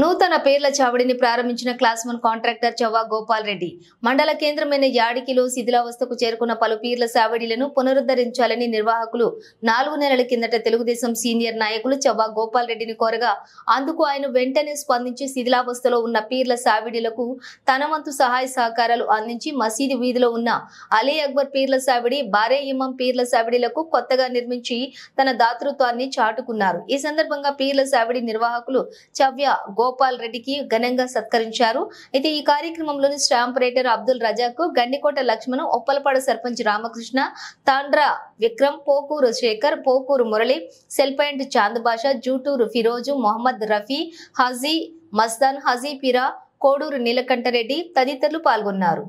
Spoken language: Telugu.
నూతన పేర్ల చావడిని ప్రారంభించిన class one contractor Chavva Gopal Reddy మండల కేంద్రమైన యాడికిలో శిథిలావస్థకు చేరుకున్న పలు పీర్ల సావిడీలను పునరుద్ధరించాలని నిర్వాహకులు నాలుగు నెలల కిందట తెలుగుదేశం సీనియర్ నాయకులు చవ్వా గోపాల్ రెడ్డిని కోరగా అందుకు ఆయన వెంటనే స్పందించి శిథిలావస్థలో ఉన్న పీర్ల సావిడీలకు తన వంతు సహాయ సహకారాలు అందించి మసీదు వీధిలో ఉన్న అలీ అక్బర్ పీర్ల సావిడి బారే ఇమం పీర్ల సావిడీలకు కొత్తగా నిర్మించి తన దాతృత్వాన్ని చాటుకున్నారు ఈ సందర్భంగా పీర్ల సావిడి నిర్వాహకులు చవ్య గోపాల్ రెడ్డికి ఘనంగా సత్కరించారు అయితే ఈ కార్యక్రమంలోని stamp writer Abdul Razak Gandikota Lakshman Uppalapadu sarpanch Ramakrishna Tandra Vikram Pokuru Shekhar Pokuru Murali cell point Basha Juturu ఫిరోజు Mohammed Rafi Haji మస్దాన్ Haji పిరా Koduru నీలకంఠరెడ్డి తదితరులు పాల్గొన్నారు